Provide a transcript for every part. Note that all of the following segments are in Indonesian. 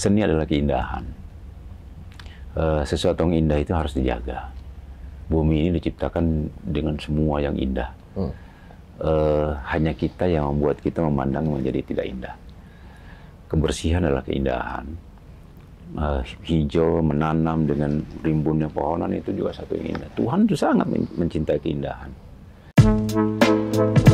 seni adalah keindahan. Eh, sesuatu yang indah itu harus dijaga. Bumi ini diciptakan dengan semua yang indah. Hmm. Eh, hanya kita yang membuat kita memandang menjadi tidak indah. Kebersihan adalah keindahan. Eh, hijau menanam dengan rimbunnya pohonan itu juga satu yang indah. Tuhan itu sangat mencintai keindahan. Thank you.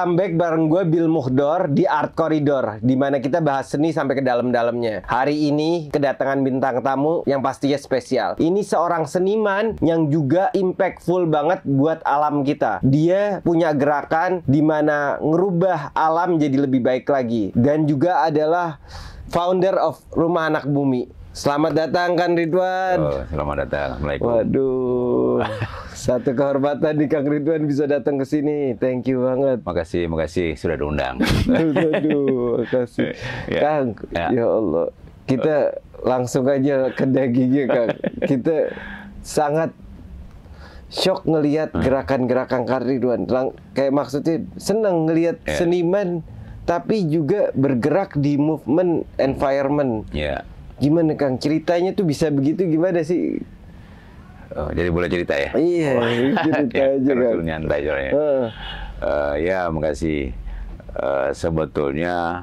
comeback bareng gue Bill Muhdor di Art Corridor di mana kita bahas seni sampai ke dalam-dalamnya Hari ini kedatangan bintang tamu yang pastinya spesial Ini seorang seniman yang juga impactful banget buat alam kita Dia punya gerakan di mana ngerubah alam jadi lebih baik lagi Dan juga adalah founder of Rumah Anak Bumi Selamat datang kan Ridwan. Oh, selamat datang. Waduh. Satu kehormatan di Kang Ridwan bisa datang ke sini. Thank you banget. Makasih, makasih sudah diundang. Aduh, makasih. Yeah. Kang, ya. ya Allah. Kita langsung aja ke dagingnya, Kang. Kita sangat shock ngelihat hmm. gerakan-gerakan Kang Ridwan. Lang kayak maksudnya senang ngelihat yeah. seniman tapi juga bergerak di movement environment. Yeah. Gimana Kang ceritanya tuh bisa begitu gimana sih Oh, jadi boleh cerita ya? Iya, oh. cerita ya, aja kan. nyantai Uh. Uh, ya, makasih. Uh, sebetulnya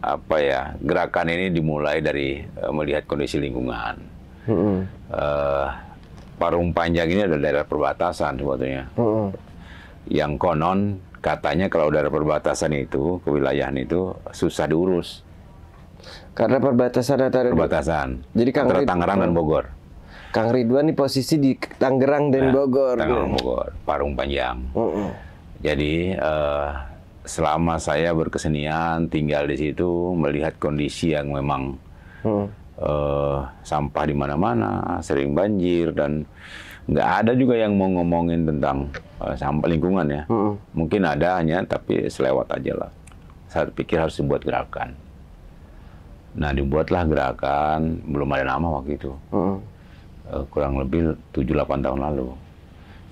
apa ya gerakan ini dimulai dari uh, melihat kondisi lingkungan. Uh -uh. uh, Parung Panjang ini adalah daerah perbatasan sebetulnya. Uh -uh. Yang konon katanya kalau daerah perbatasan itu, kewilayahan itu susah diurus. Karena perbatasan antara perbatasan. Jadi antara Tangerang dan oh. Bogor. Kang Ridwan di posisi di Tangerang dan nah, Bogor. Tangerang Bogor, Parung Panjang. Uh -uh. Jadi uh, selama saya berkesenian tinggal di situ melihat kondisi yang memang uh uh, sampah di mana-mana, sering banjir dan nggak ada juga yang mau ngomongin tentang uh, sampah lingkungan ya. -uh. Mungkin ada hanya tapi selewat aja lah. Saya pikir harus dibuat gerakan. Nah dibuatlah gerakan, belum ada nama waktu itu. -uh uh, kurang lebih 7-8 tahun lalu.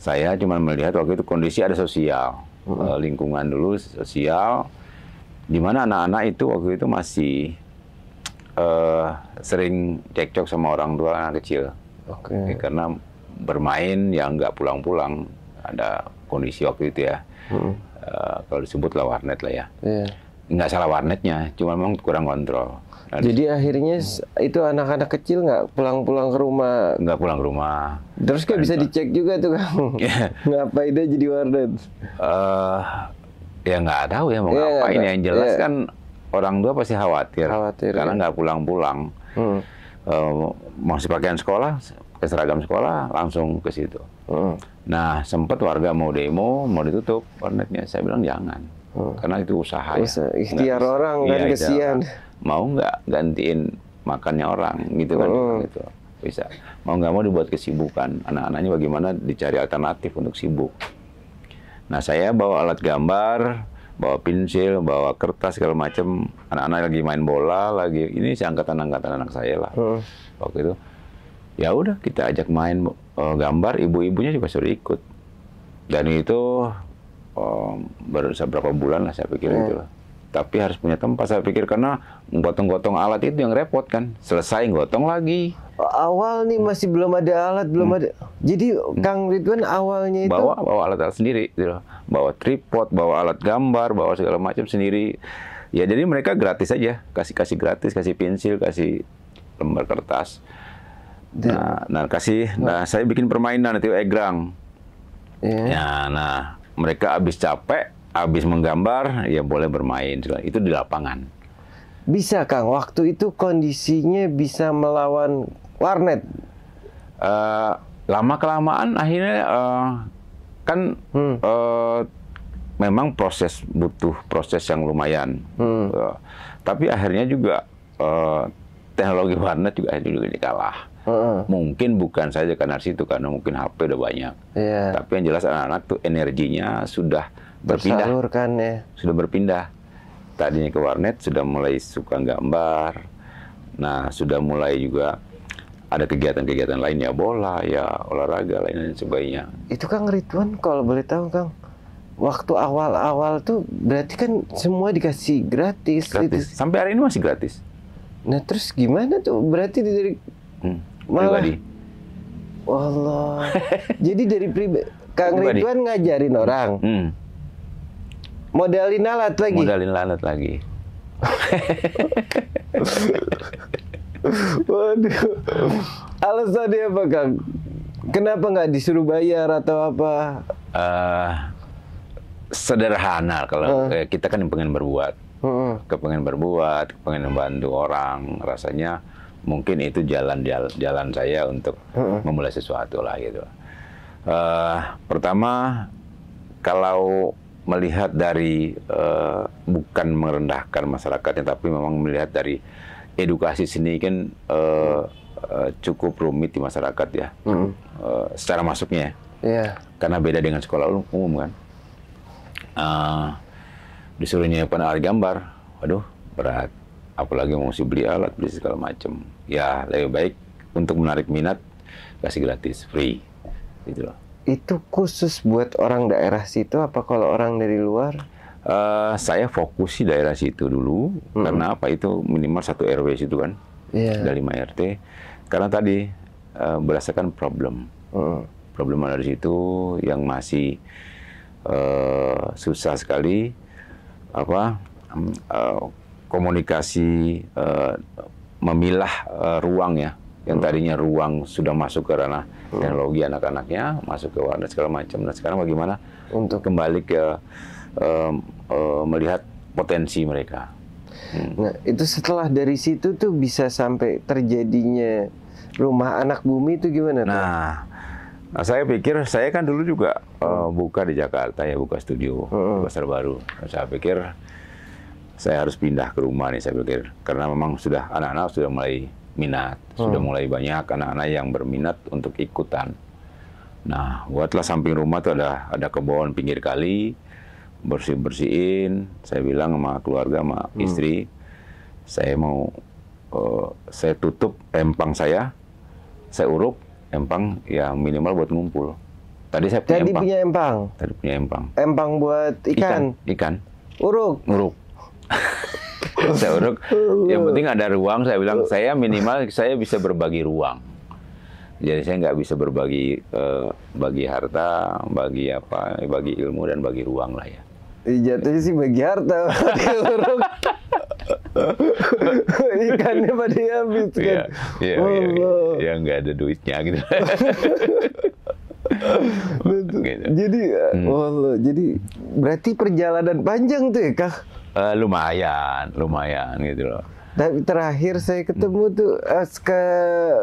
Saya cuma melihat waktu itu kondisi ada sosial, hmm. uh, lingkungan dulu sosial, di mana anak-anak itu waktu itu masih uh, sering cekcok sama orang tua anak kecil. Okay. Karena bermain yang nggak pulang-pulang, ada kondisi waktu itu ya. Hmm. Uh, kalau disebut lah warnet lah ya. Yeah nggak salah warnetnya, cuma memang kurang kontrol. Harus. Jadi akhirnya itu anak-anak kecil nggak pulang-pulang ke rumah. Nggak pulang ke rumah. Terus kan bisa dicek juga tuh kamu. Iya. Ngapain dia jadi warnet? Uh, ya nggak tahu ya mau yeah, ngapain. Yang jelas yeah. kan orang tua pasti khawatir. Khawatir. Karena iya. nggak ya. pulang-pulang. Hmm. Uh, masih pakaian sekolah, ke seragam sekolah, langsung ke situ. Hmm. Nah, sempat warga mau demo, mau ditutup warnetnya. Saya bilang jangan Hmm. Karena itu usaha, ya. usaha ya. Ikhtiar nggak, orang kan iya, kesian. Mau nggak gantiin makannya orang gitu kan hmm. gitu. Bisa. Mau nggak mau dibuat kesibukan. Anak-anaknya bagaimana dicari alternatif untuk sibuk. Nah, saya bawa alat gambar, bawa pensil, bawa kertas segala macam. Anak-anak lagi main bola, lagi ini seangkatan-angkatan anak saya lah. Hmm. Waktu itu ya udah kita ajak main uh, gambar, ibu-ibunya juga suruh ikut. Dan itu um, baru berapa bulan lah saya pikir hmm. Iya. itu lah. Tapi harus punya tempat saya pikir karena gotong-gotong alat itu yang repot kan. Selesai gotong lagi. Awal nih masih belum ada alat, belum hmm. ada. Jadi hmm. Kang Ridwan awalnya itu bawa bawa alat-alat sendiri gitu Bawa tripod, bawa alat gambar, bawa segala macam sendiri. Ya jadi mereka gratis saja, kasih-kasih gratis, kasih pensil, kasih lembar kertas. Iya. Nah, nah kasih, nah saya bikin permainan itu egrang. Yeah. Ya, nah mereka habis capek, habis menggambar, ya boleh bermain. Itu di lapangan. Bisa Kang, waktu itu kondisinya bisa melawan warnet. Uh, eh, lama kelamaan akhirnya uh, kan hmm. uh, memang proses butuh proses yang lumayan. Hmm. Uh, tapi akhirnya juga uh, teknologi warnet juga akhirnya juga kalah Uh-uh. Mungkin bukan saja karena situ karena mungkin HP udah banyak. Yeah. Tapi yang jelas anak-anak tuh energinya sudah berpindah. Tersalurkan ya. Sudah berpindah. Tadinya ke warnet sudah mulai suka gambar. Nah, sudah mulai juga ada kegiatan-kegiatan lainnya bola, ya olahraga lain dan sebagainya. Itu Kang Ridwan kalau boleh tahu Kang, waktu awal-awal tuh berarti kan semua dikasih gratis. Gratis. Sampai hari ini masih gratis. Nah, terus gimana tuh? Berarti dari hmm Malah. pribadi. Allah. Jadi dari pribadi Kang Ridwan ngajarin orang. Hmm. Modalin alat lagi. Modalin alat lagi. Waduh. dia apa Kang? Kenapa nggak disuruh bayar atau apa? Uh, sederhana kalau uh. kita kan pengen berbuat, kepengen berbuat, kepengen membantu orang, rasanya mungkin itu jalan jalan, jalan saya untuk memulai sesuatu lah gitu. Uh, pertama kalau melihat dari uh, bukan merendahkan masyarakatnya tapi memang melihat dari edukasi seni kan uh, uh, cukup rumit di masyarakat ya mm. uh, secara masuknya yeah. Iya. karena beda dengan sekolah umum kan uh, disuruhnya nyiapkan gambar waduh berat apalagi mau mesti beli alat beli segala macam ya lebih baik untuk menarik minat kasih gratis free gitu loh itu khusus buat orang daerah situ apa kalau orang dari luar uh, saya fokus sih daerah situ dulu hmm. karena apa itu minimal satu rw situ kan yeah. dari 5 rt karena tadi uh, eh, berdasarkan problem hmm. problem dari situ yang masih uh, susah sekali apa uh, komunikasi uh, memilah uh, ruang ya yang hmm. tadinya ruang sudah masuk ke ranah hmm. teknologi anak-anaknya masuk ke warna segala macam nah sekarang bagaimana untuk kembali ke uh, uh, melihat potensi mereka hmm. nah itu setelah dari situ tuh bisa sampai terjadinya rumah anak bumi itu gimana nah Nah, saya pikir saya kan dulu juga uh, buka di Jakarta ya buka studio hmm. pasar baru. Nah, saya pikir saya harus pindah ke rumah nih saya pikir karena memang sudah anak-anak sudah mulai minat hmm. sudah mulai banyak anak-anak yang berminat untuk ikutan nah buatlah samping rumah tuh ada ada kebun pinggir kali bersih bersihin saya bilang sama keluarga sama hmm. istri saya mau uh, saya tutup empang saya saya uruk empang ya minimal buat ngumpul tadi saya punya tadi empang. punya empang tadi punya empang empang buat ikan ikan, ikan. uruk uruk saya urut, yang penting ada ruang. Saya bilang saya minimal saya bisa berbagi ruang. Jadi saya nggak bisa berbagi eh, bagi harta, bagi apa, bagi ilmu dan bagi ruang lah ya. Jatuhnya sih bagi harta, uruk. Ikannya pada habis iya, kan. Iya, iya, iya. Ya nggak ada duitnya gitu. Gitu. Jadi, eh, hmm. Allah, jadi berarti perjalanan panjang tuh ya, Kak? Uh, lumayan, lumayan gitu loh. Dan terakhir saya ketemu hmm. tuh uh, ke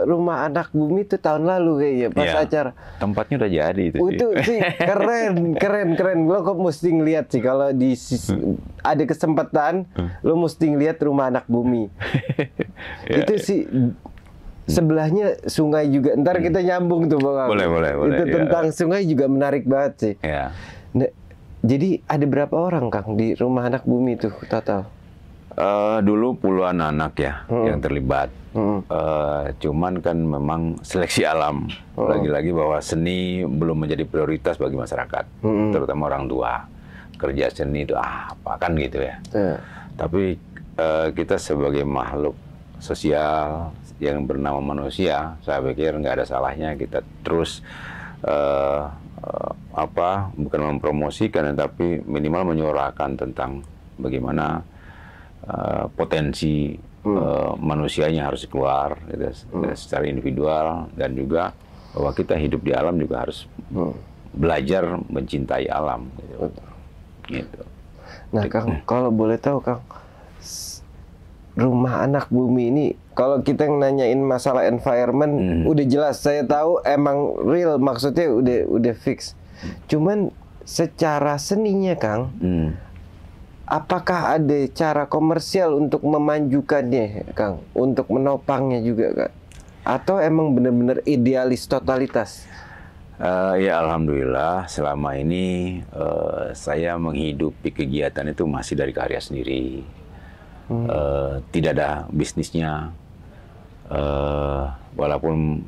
rumah anak bumi tuh tahun lalu kayaknya pas ya. acara. Tempatnya udah jadi itu. Itu sih keren, keren, keren. Lo kok mesti ngeliat sih kalau di hmm. ada kesempatan, hmm. lo mesti ngeliat rumah anak bumi. ya, itu ya. sih sebelahnya sungai juga. Ntar kita nyambung tuh bang. Boleh, boleh, boleh. Itu ya. tentang sungai juga menarik banget sih. Ya. Nah, jadi ada berapa orang Kang di rumah anak bumi itu total? Uh, dulu puluhan anak ya hmm. yang terlibat. Hmm. Uh, cuman kan memang seleksi alam. Hmm. Lagi-lagi hmm. bahwa seni belum menjadi prioritas bagi masyarakat, hmm. terutama orang tua. Kerja seni itu ah, apa kan gitu ya. Hmm. Tapi uh, kita sebagai makhluk sosial yang bernama manusia, saya pikir nggak ada salahnya kita terus uh, uh, apa bukan mempromosikan tapi minimal menyuarakan tentang bagaimana uh, potensi hmm. uh, manusianya harus keluar gitu, hmm. secara individual dan juga bahwa kita hidup di alam juga harus hmm. belajar mencintai alam gitu. gitu. Nah, Kang, gitu. kalau boleh tahu Kang rumah anak bumi ini kalau kita nanyain masalah environment hmm. udah jelas saya tahu emang real maksudnya udah udah fix cuman secara seninya kang hmm. apakah ada cara komersial untuk memanjukannya kang untuk menopangnya juga kang atau emang benar-benar idealis totalitas Uh, ya alhamdulillah selama ini uh, saya menghidupi kegiatan itu masih dari karya sendiri hmm. uh, tidak ada bisnisnya. Uh, walaupun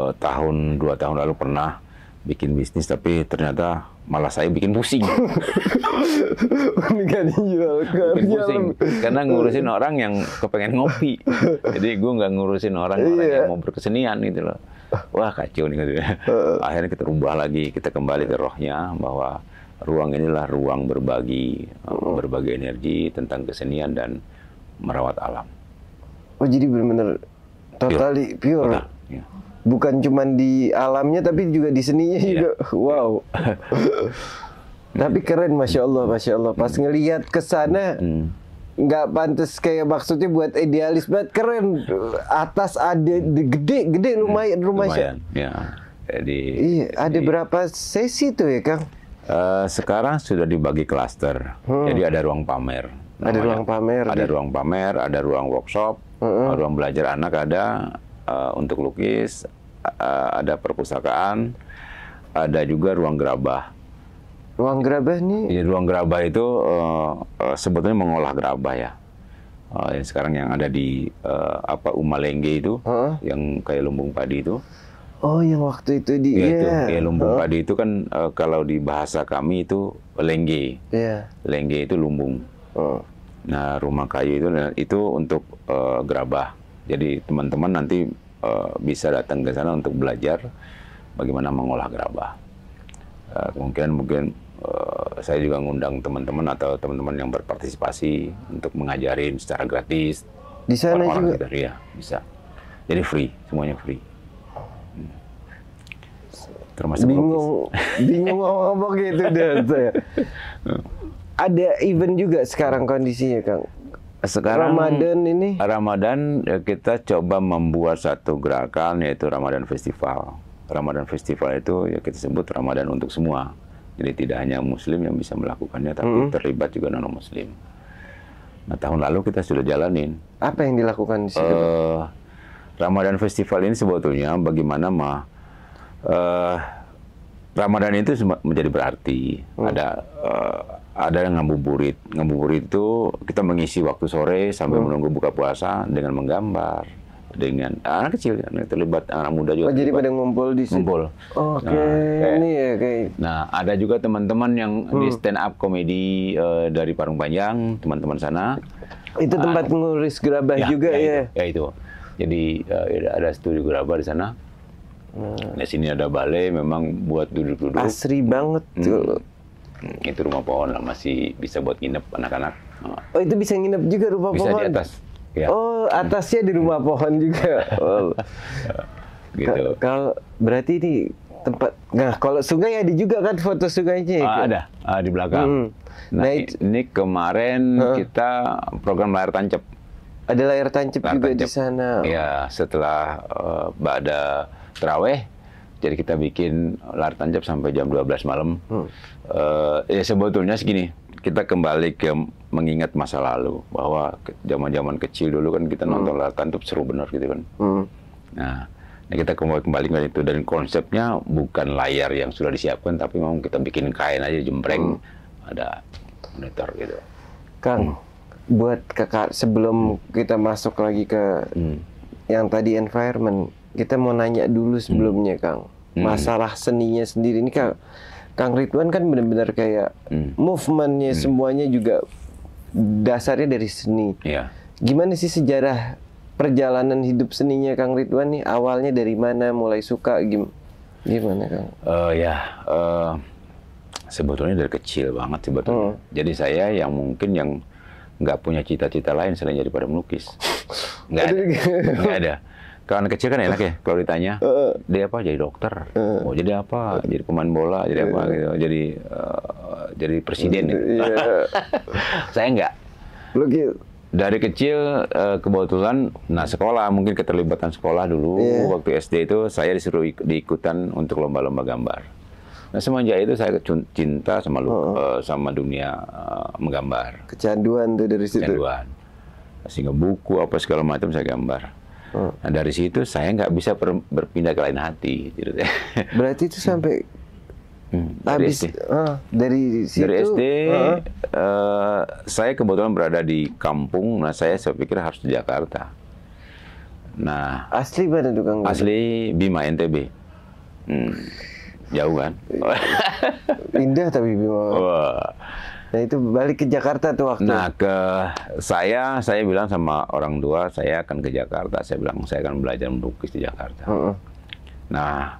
uh, tahun dua tahun lalu pernah bikin bisnis, tapi ternyata malah saya bikin pusing. Iya, pusing iya. karena ngurusin orang yang kepengen ngopi. Jadi gue nggak ngurusin orang, orang yeah. yang iya. mau berkesenian gitu loh. Wah kacau nih. Akhirnya kita rubah lagi, kita kembali ke rohnya bahwa ruang inilah ruang berbagi hmm. berbagi energi tentang kesenian dan merawat alam. Oh jadi benar-benar totally pure. pure. Total, ya. Bukan cuma di alamnya tapi juga di seninya ya. juga. Wow. tapi keren, masya Allah, masya Allah. Pas hmm. ngelihat kesana Hmm nggak pantas kayak maksudnya buat idealis banget keren atas ada gede gede hmm. lumayan rumah lumayan ya jadi iya ada berapa sesi tuh ya kang Eh, sekarang sudah dibagi klaster, hmm. jadi ada ruang pamer. Namanya, ada ruang pamer. Ada di... ruang pamer, ada ruang workshop, hmm. ruang belajar anak ada uh, untuk lukis, uh, ada perpustakaan, ada juga ruang gerabah. Ruang gerabah ini? Ya, ruang gerabah itu uh, uh, sebetulnya mengolah gerabah ya. Uh, yang sekarang yang ada di uh, apa Umalengge itu, -uh. yang kayak lumbung padi itu Oh, yang waktu itu di ya, itu, ya lumbung oh. padi itu kan uh, kalau di bahasa kami itu lengge. Yeah. Lengge itu lumbung. Oh. Nah, rumah kayu itu nah, itu untuk uh, gerabah. Jadi teman-teman nanti uh, bisa datang ke sana untuk belajar bagaimana mengolah gerabah. Uh, kemungkinan mungkin saya juga ngundang teman-teman atau teman-teman yang berpartisipasi untuk mengajarin secara gratis. Di sana juga. Kita, gitu, ya, bisa. Jadi free, semuanya free termasuk bingung lukis. bingung apa gitu deh saya ada event juga sekarang kondisinya kang sekarang Ramadan ini Ramadan ya, kita coba membuat satu gerakan yaitu Ramadan Festival Ramadan Festival itu ya kita sebut Ramadan untuk semua jadi tidak hanya Muslim yang bisa melakukannya tapi -hmm. terlibat juga non Muslim nah tahun lalu kita sudah jalanin apa yang dilakukan di situ uh, Ramadan Festival ini sebetulnya bagaimana mah uh, Ramadan itu menjadi berarti. Hmm. Ada uh, ada yang ngabuburit. Ngabuburit itu kita mengisi waktu sore sambil hmm. menunggu buka puasa dengan menggambar dengan anak kecil kan terlibat anak muda juga. Oh, jadi pada ngumpul di sini. Ngumpul. Oh, Oke. Okay. Nah, kayak, ini ya kayak. Nah, ada juga teman-teman yang hmm. di stand up komedi uh, dari Parung Panjang, teman-teman sana. Itu tempat uh, gerabah ya, juga ya. Ya itu. Ya itu. Jadi uh, ada studio gerabah di sana Hmm. Nah sini ada balai memang buat duduk-duduk. Asri banget. Hmm. Itu rumah pohon lah masih bisa buat nginep anak-anak. Oh itu bisa nginep juga rumah bisa pohon? Bisa di atas. Ya. Oh atasnya di rumah pohon juga. Oh. gitu. Kalau berarti ini tempat. Nah kalau sungai ada juga kan foto sungainya? Ah, ada ah, di belakang. Hmm. Nah, nah itu, ini kemarin huh? kita program layar tancap. Ada layar tancap juga tancep. di sana. Ya setelah uh, ada teraweh jadi kita bikin lar tancap sampai jam 12 malam. Hmm. Uh, ya sebetulnya segini, kita kembali ke mengingat masa lalu bahwa zaman-zaman kecil dulu kan kita hmm. nonton lar tancap seru benar gitu kan. Hmm. Nah, nah, kita kembali kembali ke itu dan konsepnya bukan layar yang sudah disiapkan tapi memang kita bikin kain aja jembreng hmm. ada monitor gitu. Kang, hmm. buat kakak sebelum hmm. kita masuk lagi ke hmm. yang tadi environment kita mau nanya dulu hmm. sebelumnya hmm. Kang masalah seninya sendiri ini Kang Kang Ridwan kan benar-benar kayak hmm. movementnya hmm. semuanya juga dasarnya dari seni. ya. Gimana sih sejarah perjalanan hidup seninya Kang Ridwan nih awalnya dari mana mulai suka gim gimana Kang? Uh, ya uh, sebetulnya dari kecil banget sebetulnya. Hmm. Jadi saya yang mungkin yang nggak punya cita-cita lain selain daripada melukis. Nggak ada. nggak ada. Kalau kecil kan enak ya kalau ditanya, uh, dia apa? Jadi dokter. Uh, oh, jadi apa? Jadi pemain bola, jadi apa gitu. Jadi uh, jadi presiden. Uh, Saya enggak. Lu gitu. Dari kecil eh, kebetulan nah sekolah mungkin keterlibatan sekolah dulu yeah. waktu SD itu saya disuruh ik diikutan untuk lomba-lomba gambar. Nah semenjak itu saya cinta sama lu, oh. sama dunia uh, menggambar. Kecanduan tuh dari situ. Kecanduan. Sehingga buku apa segala macam saya gambar Hmm. Nah dari situ saya nggak bisa berpindah ke lain hati. Gitu. Berarti itu sampai hmm. dari habis SD. Uh, ah, dari situ. Dari SD uh. Ah. Uh, eh, saya kebetulan berada di kampung. Nah saya saya pikir harus di Jakarta. Nah asli mana tuh Kang? Asli Bima NTB. Hmm. Jauh kan? Indah tapi Bima. Wah. Ya itu balik ke Jakarta tuh waktu. Nah, ke saya saya bilang sama orang tua saya akan ke Jakarta. Saya bilang saya akan belajar melukis di Jakarta. Uh -uh. Nah,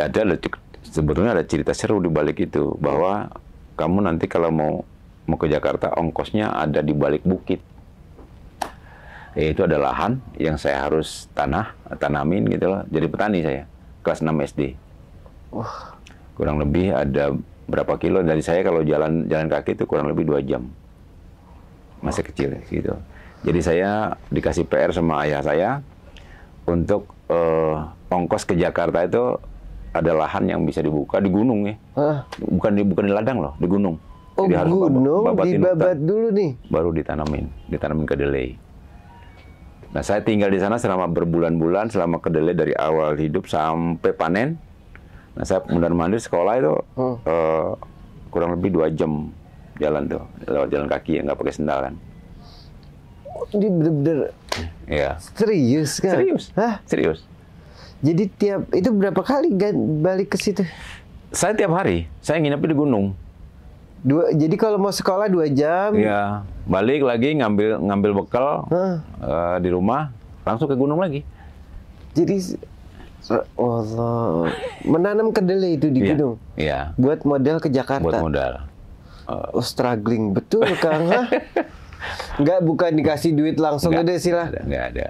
ada sebetulnya sebetulnya ada cerita seru di balik itu bahwa kamu nanti kalau mau mau ke Jakarta ongkosnya ada di balik bukit. Ya, itu ada lahan yang saya harus tanah tanamin gitu loh. Jadi petani saya kelas 6 SD. Uh. Kurang lebih ada berapa kilo dari saya kalau jalan jalan kaki itu kurang lebih dua jam Masih kecil gitu jadi saya dikasih PR sama ayah saya untuk uh, ongkos ke Jakarta itu ada lahan yang bisa dibuka di gunung ya bukan di bukan di ladang loh di gunung Oh gunung babat, dibabat dulu nih baru ditanamin ditanamin kedelai Nah, saya tinggal di sana selama berbulan-bulan, selama kedelai dari awal hidup sampai panen. Nah saya mundar mandir sekolah itu hmm. uh, kurang lebih dua jam jalan tuh lewat jalan kaki ya nggak pakai sendal kan. Ini bener-bener. Iya. Serius kan? Serius. Hah? Serius. Jadi tiap itu berapa kali balik ke situ? Saya tiap hari. Saya nginep di gunung. Dua, jadi kalau mau sekolah dua jam. Iya. Balik lagi ngambil ngambil bekal huh? uh, eh, di rumah langsung ke gunung lagi. Jadi Oh, Allah. Menanam kedelai itu di yeah. gunung. Iya. Yeah. Buat modal ke Jakarta. Buat modal. Uh. Oh, struggling betul Kang. Enggak bukan dikasih duit langsung gede sih lah. Enggak ada.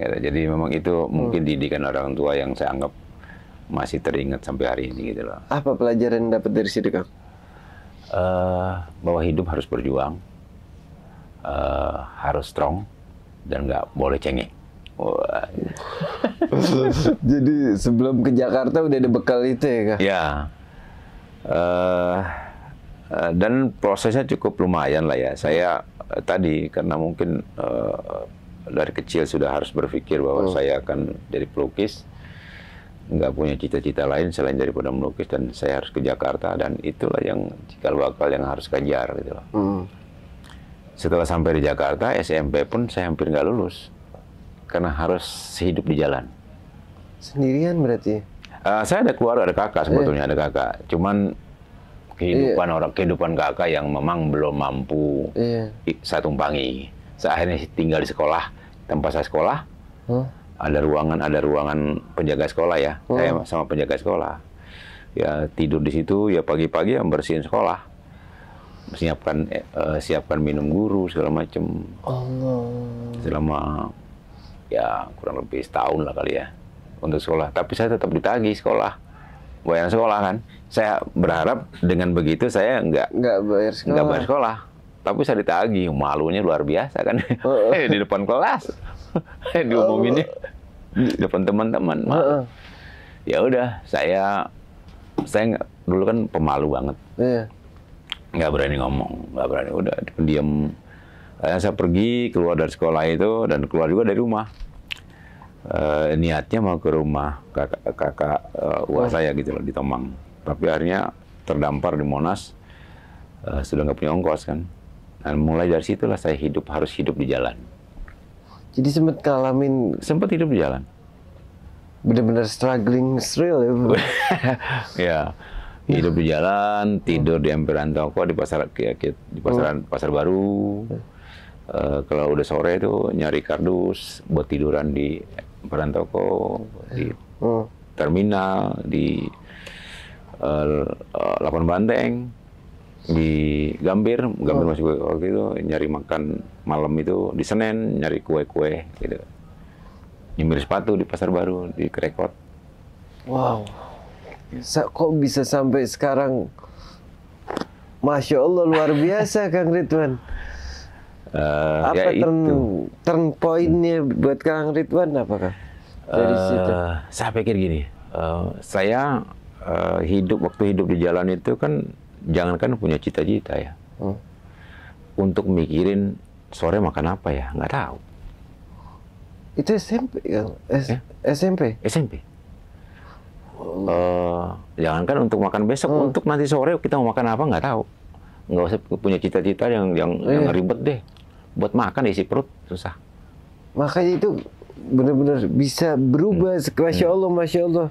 Enggak ada. Jadi memang itu hmm. mungkin didikan orang tua yang saya anggap masih teringat sampai hari ini gitu loh. Apa pelajaran yang dapat dari situ Kang? Uh, bahwa hidup harus berjuang, uh, harus strong, dan nggak boleh cengeng. Jadi sebelum ke Jakarta udah ada bekal itu ya kak? Ya. Uh, dan prosesnya cukup lumayan lah ya. Saya uh, tadi karena mungkin uh, dari kecil sudah harus berpikir bahwa oh. saya akan jadi pelukis, nggak punya cita-cita lain selain daripada melukis dan saya harus ke Jakarta dan itulah yang cikal bakal yang harus kejar gitu loh. Mm. Setelah sampai di Jakarta SMP pun saya hampir nggak lulus karena harus hidup di jalan. Sendirian berarti? Uh, saya ada keluarga, ada kakak sebetulnya, yeah. ada kakak. Cuman kehidupan yeah. orang kehidupan kakak yang memang belum mampu yeah. saya tumpangi. Saya akhirnya tinggal di sekolah, tempat saya sekolah. Huh? Ada ruangan, ada ruangan penjaga sekolah ya. Huh? Saya sama penjaga sekolah. Ya tidur di situ, ya pagi-pagi yang bersihin sekolah siapkan eh, siapkan minum guru segala macam. oh. Selama ya kurang lebih setahun lah kali ya untuk sekolah. Tapi saya tetap ditagih sekolah, bayar sekolah kan. Saya berharap dengan begitu saya nggak nggak bayar sekolah. Nggak bayar sekolah. Tapi saya ditagi malunya luar biasa kan. Uh, uh. di depan kelas, eh, di uh, di depan teman-teman. Uh, uh. Ya udah, saya saya dulu kan pemalu banget. Iya. Nggak berani ngomong, nggak berani. Udah diam Akhirnya saya pergi keluar dari sekolah itu dan keluar juga dari rumah. E, niatnya mau ke rumah kakak, kakak uh, eh, uang saya gitu loh di Tomang. Tapi akhirnya terdampar di Monas, e, sudah nggak punya ongkos kan. Dan mulai dari situlah saya hidup harus hidup di jalan. Jadi sempat ngalamin sempat hidup di jalan. Benar-benar struggling real ya. ya. Hidup di jalan, tidur di emperan toko di pasar ya, di pasaran oh. pasar baru. Eh, kalau udah sore itu nyari kardus buat tiduran di peran toko, di hmm. terminal, di uh, Lapan Banteng, di Gambir, Gambir oh. masih waktu itu nyari makan malam itu di Senen, nyari kue-kue gitu. Nyemir sepatu di Pasar Baru, di Krekot. Wow. Sa kok bisa sampai sekarang? Masya Allah, luar biasa Kang Ridwan. Uh, apa ya turn, itu. turn pointnya buat Kang Ridwan apakah? Dari uh, situ? Saya pikir gini, uh, saya uh, hidup waktu hidup di jalan itu kan jangankan punya cita-cita ya. Hmm. Untuk mikirin sore makan apa ya, nggak tahu. Itu SMP kan? S SMP? SMP. Uh, jangankan untuk makan besok, hmm. untuk nanti sore kita mau makan apa nggak tahu. Nggak usah punya cita-cita yang yang, yang ribet deh buat makan isi perut susah. Makanya itu benar-benar bisa berubah. Hmm. Masya hmm. Allah, masya Allah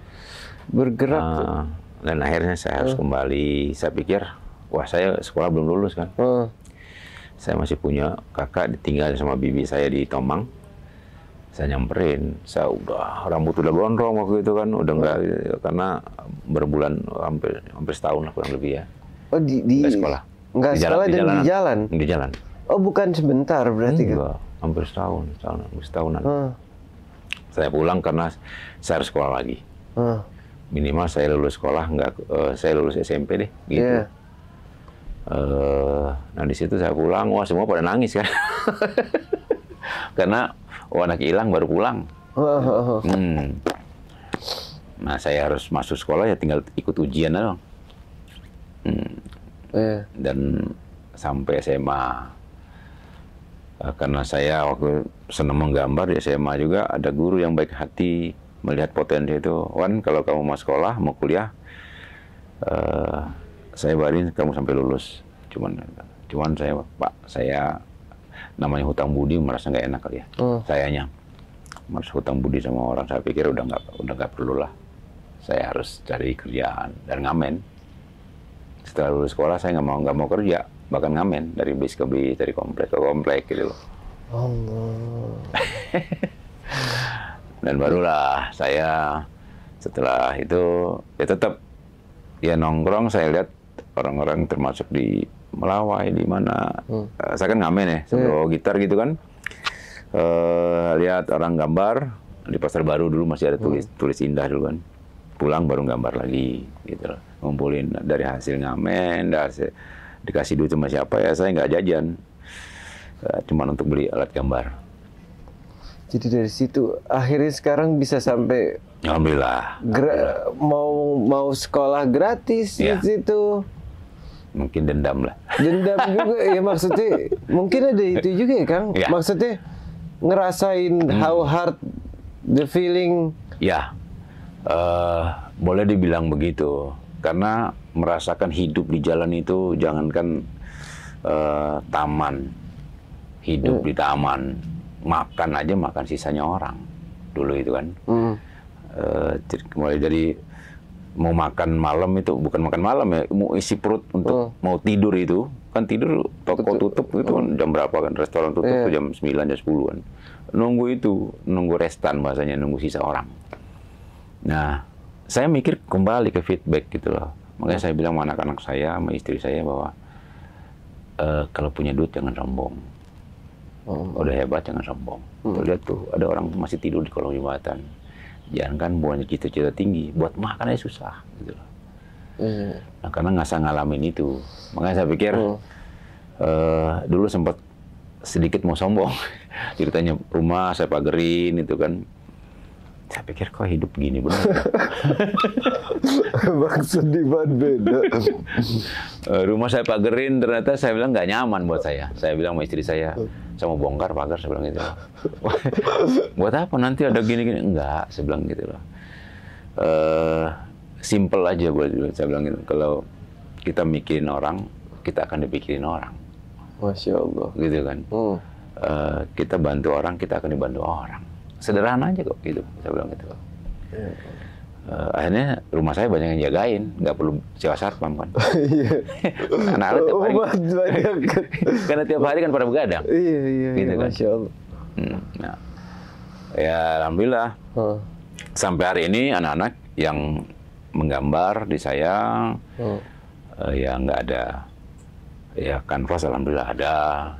bergerak. Uh, dan akhirnya saya uh. harus hmm. kembali. Saya pikir, wah saya sekolah belum lulus kan. Uh. Saya masih punya kakak ditinggal sama bibi saya di Tomang. Saya nyamperin, saya udah rambut udah gondrong waktu itu kan, udah enggak uh. karena berbulan hampir hampir setahun lah kurang lebih ya. Oh di, di enggak sekolah. Enggak di sekolah jalan, dan di jalan. Di jalan. Di jalan. Oh bukan sebentar berarti kan? Enggak, kan? hampir setahun, setahun setahunan. Hmm. Saya pulang karena saya harus sekolah lagi. Hmm. Minimal saya lulus sekolah enggak, uh, saya lulus SMP deh, gitu. Yeah. Iya. Uh, nah di situ saya pulang, wah semua pada nangis kan, karena oh anak hilang baru pulang. Ah, hmm. Nah saya harus masuk sekolah ya tinggal ikut ujian dong. Hmm. Yeah. Dan sampai SMA Eh, karena saya waktu senang menggambar di ya SMA juga ada guru yang baik hati melihat potensi itu Wan kalau kamu mau sekolah mau kuliah uh, saya bayarin kamu sampai lulus cuman cuman saya pak saya namanya hutang budi merasa nggak enak kali ya hmm. sayanya merasa hutang budi sama orang saya pikir udah nggak udah nggak perlu lah saya harus cari kerjaan dan ngamen setelah lulus sekolah saya nggak mau nggak mau kerja bahkan ngamen dari bis ke bis dari komplek ke komplek gitu loh dan barulah saya setelah itu ya tetap ya nongkrong saya lihat orang-orang termasuk di Melawai di mana hmm. Eh, saya kan ngamen ya sebelum hmm. yeah. gitar gitu kan uh, lihat orang gambar di pasar baru dulu masih ada tulis hmm. tulis indah dulu kan pulang baru gambar lagi gitu ngumpulin dari hasil ngamen dari hasil dikasih duit sama siapa ya saya nggak jajan eh, cuma untuk beli alat gambar jadi dari situ akhirnya sekarang bisa sampai alhamdulillah, alhamdulillah. mau mau sekolah gratis ya. di iya. situ mungkin dendam lah dendam juga ya maksudnya mungkin ada itu juga ya kang ya. maksudnya ngerasain hmm. how hard the feeling ya uh, boleh dibilang begitu karena merasakan hidup di jalan itu jangankan uh, taman hidup hmm. di taman makan aja makan sisanya orang dulu itu kan hmm. uh, mulai dari mau makan malam itu bukan makan malam ya mau isi perut untuk hmm. mau tidur itu kan tidur toko tutup itu kan jam berapa kan restoran tutup yeah. jam 9 jam 10-an nunggu itu nunggu restan bahasanya nunggu sisa orang nah saya mikir kembali ke feedback gitu loh Makanya saya bilang sama anak-anak saya, sama istri saya bahwa e, kalau punya duit jangan sombong. Oh. Udah hebat jangan sombong. Hmm. lihat tuh, ada orang masih tidur di kolong jembatan. Jangan kan buahnya cita-cita tinggi, buat makan aja susah. Gitu Hmm. Nah, karena nggak saya ngalamin itu. Makanya saya pikir, hmm. uh, dulu sempat sedikit mau sombong. Ceritanya rumah saya pagerin itu kan saya pikir kok hidup gini bener emang sedih banget ya. beda eh, rumah saya pagerin ternyata saya bilang nggak nyaman buat saya saya bilang sama istri saya saya mau bongkar pagar saya bilang gitu buat apa nanti ada gini-gini enggak saya bilang gitu loh uh, simple aja buat saya bilang gitu kalau kita mikirin orang kita akan dipikirin orang masya allah gitu kan hmm. uh, kita bantu orang kita akan dibantu orang sederhana aja kok gitu saya bilang gitu Yeah. Iya. Uh, akhirnya rumah saya banyak yang jagain, nggak perlu sewa satpam kan. karena iya. anak tiap oh, hari. Karena tiap hari kan pada begadang. Iya, iya, gitu yeah, kan. Masya Allah. Hmm, nah. Ya, Alhamdulillah. Huh. Sampai hari ini anak-anak yang menggambar di saya, huh. uh, eh, ya nggak ada ya kanvas alhamdulillah ada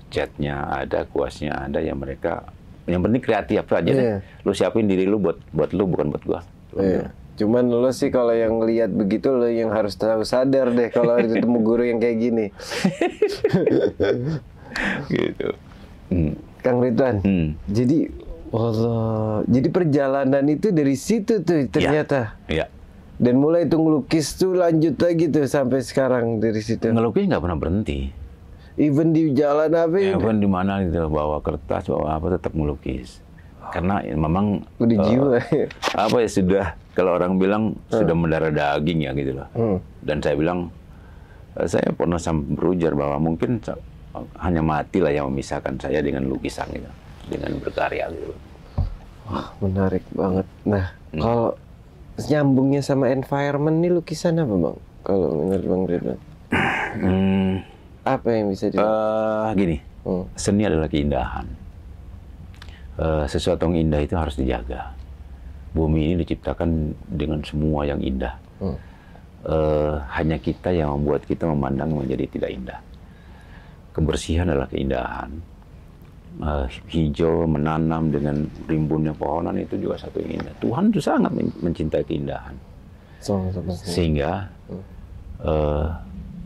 catnya ada kuasnya ada ya mereka yang penting kreatif aja yeah. deh. Lu siapin diri lu buat buat lu bukan buat gua. Iya. Cuman lo sih kalau yang lihat begitu lo yang harus tahu sadar deh kalau ketemu guru yang kayak gini. gitu. Hmm. Kang Ridwan. Hmm. Jadi Allah, jadi perjalanan itu dari situ tuh iya. ternyata. Iya. Ya. Dan mulai itu ngelukis tuh lanjut lagi tuh sampai sekarang dari situ. Ngelukis nggak pernah berhenti even di jalan apa ya, even di mana gitu bawa kertas bawa apa tetap melukis karena memang di eh, jiwa uh, apa ya sudah kalau orang bilang hmm. sudah mendarah daging ya gitu loh hmm. dan saya bilang eh, saya pernah sampai berujar bahwa mungkin hanya mati lah yang memisahkan saya dengan lukisan gitu dengan berkarya gitu wah menarik banget nah hmm. kalau nyambungnya sama environment nih lukisan apa bang kalau menurut bang Ridwan hmm apa yang bisa di uh, Gini, hmm. seni adalah keindahan. Uh, sesuatu yang indah itu harus dijaga. Bumi ini diciptakan dengan semua yang indah. Hmm. Uh, hanya kita yang membuat kita memandang menjadi tidak indah. Kebersihan adalah keindahan. Uh, hijau menanam dengan rimbunnya pohonan itu juga satu yang indah. Tuhan itu sangat mencintai keindahan. Sehingga uh,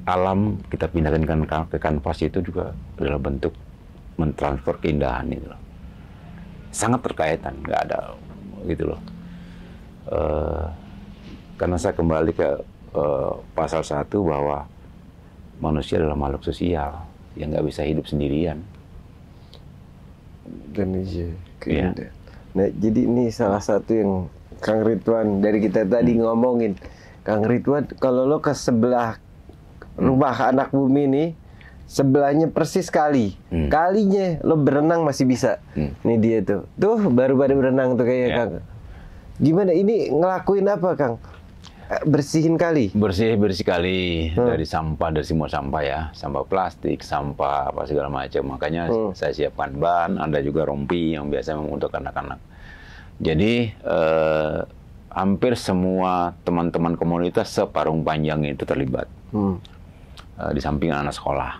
alam kita pindahkan ke, kan- ke kanvas itu juga adalah bentuk mentransfer keindahan itu loh. Sangat terkaitan, nggak ada gitu loh. Uh, karena saya kembali ke uh, pasal satu bahwa manusia adalah makhluk sosial yang nggak bisa hidup sendirian. Dan iya, Nah, jadi ini salah satu yang Kang Ridwan dari kita tadi hmm. ngomongin. Kang Ridwan, kalau lo ke sebelah rumah anak bumi ini sebelahnya persis kali. Hmm. Kalinya lo berenang masih bisa. Hmm. Nih dia tuh. Tuh baru baru berenang tuh kayak yeah. Kang. Gimana ini ngelakuin apa Kang? Eh, bersihin kali. Bersih bersih kali hmm. dari sampah dari semua sampah ya, sampah plastik, sampah apa segala macam. Makanya hmm. saya siapkan ban, ada juga rompi yang biasa untuk anak-anak. Jadi eh, hampir semua teman-teman komunitas separung panjang itu terlibat. Hmm uh, di samping anak, sekolah.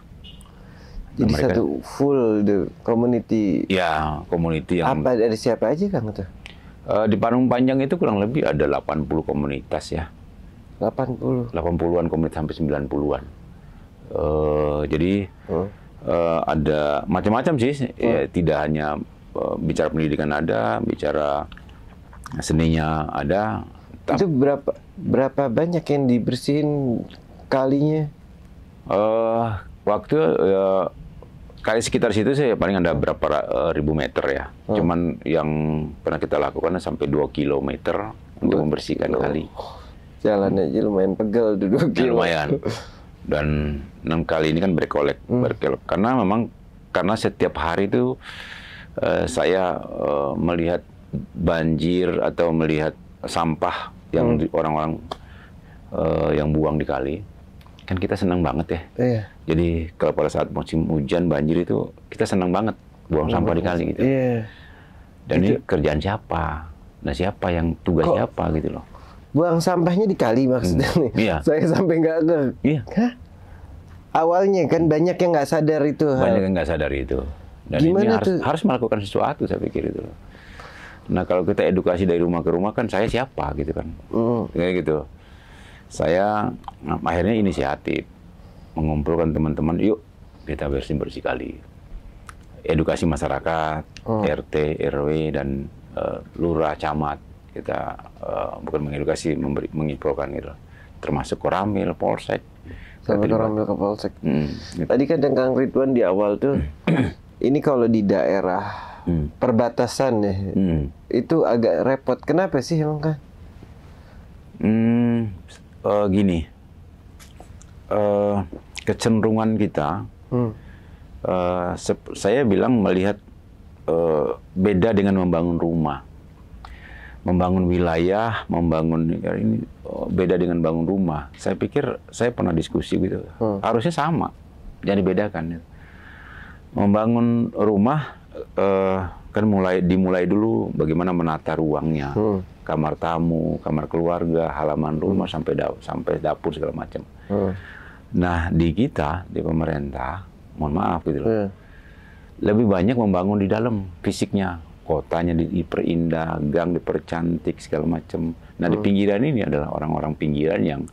Jadi mereka, satu full the community. Ya, community yang apa dari siapa aja Kang itu? Uh, di Panung Panjang itu kurang lebih ada 80 komunitas ya. 80. 80-an komunitas sampai 90-an. Uh, eh, jadi hmm. uh, ada macam-macam sih, hmm. ya, tidak hanya uh, bicara pendidikan ada, bicara seninya ada. Itu berapa berapa banyak yang dibersihin kalinya? Uh, waktu uh, ya, kali sekitar situ saya paling ada berapa uh, ribu meter ya. Hmm. Cuman yang pernah kita lakukan sampai 2 kilometer untuk membersihkan kali. Jalan aja lumayan pegel di ya, kilo. Lumayan. Dan enam kali ini kan berkolek, hmm. berkolek. Karena memang karena setiap hari itu uh, eh, saya uh, melihat banjir atau melihat sampah yang hmm. orang-orang hmm. uh, yang buang di kali kan kita senang banget ya. Iya. Jadi kalau pada saat musim hujan banjir itu kita senang banget buang sampah di kali gitu. Iya. Dan gitu. ini kerjaan siapa? Nah siapa yang tugas Kok siapa gitu loh? Buang sampahnya di kali maksudnya hmm. Iya. Saya sampai nggak ke. Iya. Hah? Awalnya kan banyak yang nggak sadar itu. Banyak yang nggak sadar itu. Dan Gimana ini harus, tuh? harus melakukan sesuatu saya pikir itu Nah kalau kita edukasi dari rumah ke rumah kan saya siapa gitu kan, mm. kayak gitu saya akhirnya inisiatif mengumpulkan teman-teman, yuk kita bersih-bersih kali. Edukasi masyarakat, oh. RT, RW, dan uh, lurah, camat. Kita uh, bukan mengedukasi, memberi, menginfokan gitu. Termasuk Koramil, Polsek. Sama Koramil ke Polsek. Hmm, gitu. Tadi kan Kang Ridwan di awal tuh, hmm. ini kalau di daerah hmm. perbatasan ya, hmm. itu agak repot. Kenapa sih emang kan? Hmm, uh, gini, uh, kecenderungan kita, hmm. uh, saya bilang melihat uh, beda dengan membangun rumah, membangun wilayah, membangun ini beda dengan bangun rumah. Saya pikir saya pernah diskusi gitu, hmm. harusnya sama, jadi bedakan gitu. Membangun rumah uh, kan mulai dimulai dulu bagaimana menata ruangnya. Hmm kamar tamu, kamar keluarga, halaman hmm. rumah hmm. sampai da sampai dapur segala macam. Hmm. Nah, di kita di pemerintah, mohon maaf gitu loh. Hmm. Lebih banyak membangun di dalam fisiknya, kotanya diperindah, gang dipercantik segala macam. Nah, hmm. di pinggiran ini adalah orang-orang pinggiran yang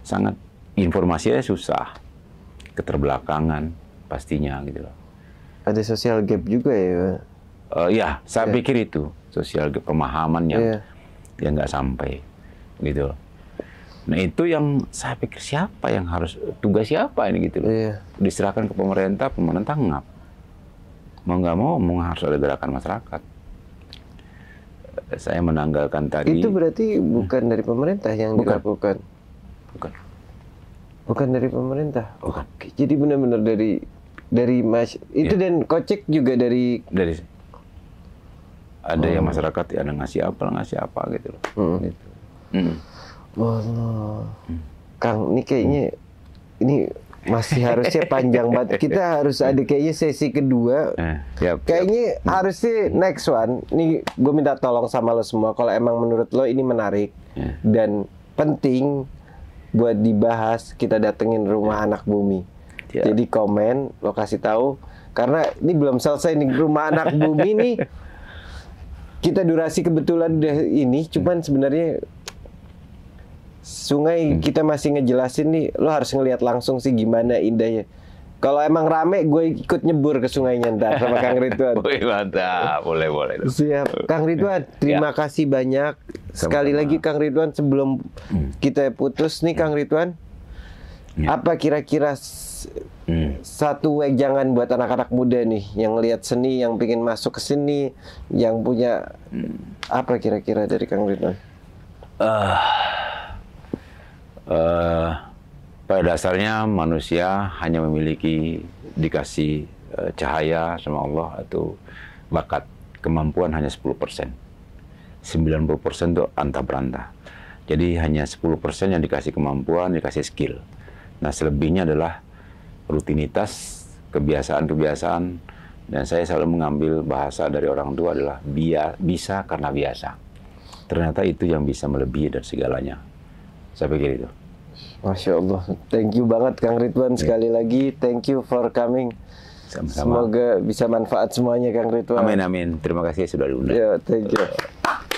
sangat informasinya susah, keterbelakangan pastinya gitu loh. Ada sosial gap juga ya. Uh, ya, saya yeah. pikir itu sosial pemahaman yang yeah ya nggak sampai gitu Nah itu yang saya pikir siapa yang harus tugas siapa ini gitu loh. Iya. Diserahkan ke pemerintah, pemerintah ngap. Mau nggak mau, mau harus ada gerakan masyarakat. Saya menanggalkan tadi. Itu berarti bukan dari pemerintah yang bukan. dilakukan. Bukan. Bukan dari pemerintah. Bukan. Oke, jadi benar-benar dari dari mas itu ya. dan kocek juga dari dari ada hmm. yang masyarakat ya ada ngasih apa ngasih apa gitu loh hmm. gitu hmm. Wow. Hmm. Kang ini kayaknya hmm. ini masih harusnya panjang banget kita harus hmm. ada kayaknya sesi kedua eh, yep, kayaknya yep. Hmm. harusnya next one ini gue minta tolong sama lo semua kalau emang menurut lo ini menarik yeah. dan penting buat dibahas kita datengin rumah yeah. anak bumi yeah. jadi komen lo kasih tahu karena ini belum selesai nih rumah anak bumi nih kita durasi kebetulan udah ini hmm. cuman hmm. sebenarnya sungai hmm. kita masih ngejelasin nih lo harus ngelihat langsung sih gimana indahnya kalau emang rame gue ikut nyebur ke sungainya ntar sama Kang Ridwan boleh mantap boleh boleh siap Kang Ridwan terima ya. kasih banyak sekali sama. lagi Kang Ridwan sebelum hmm. kita putus nih Kang ya. Ridwan ya. apa kira-kira satu hmm. satu wejangan buat anak-anak muda nih yang lihat seni, yang pingin masuk ke sini, yang punya hmm. apa kira-kira dari Kang Ridwan? Uh, uh, eh, pada dasarnya manusia hanya memiliki dikasih uh, cahaya sama Allah atau bakat kemampuan hanya 10%. 90% itu antah berantah. Jadi hanya 10% yang dikasih kemampuan, dikasih skill. Nah, selebihnya adalah rutinitas, kebiasaan-kebiasaan, dan saya selalu mengambil bahasa dari orang tua adalah bisa karena biasa. Ternyata itu yang bisa melebihi dari segalanya. Saya pikir itu. Masya Allah, thank you banget Kang Ridwan yeah. sekali lagi, thank you for coming. Sama-sama. Semoga bisa manfaat semuanya Kang Ridwan. Amin amin. Terima kasih sudah diundang. Ya, thank you.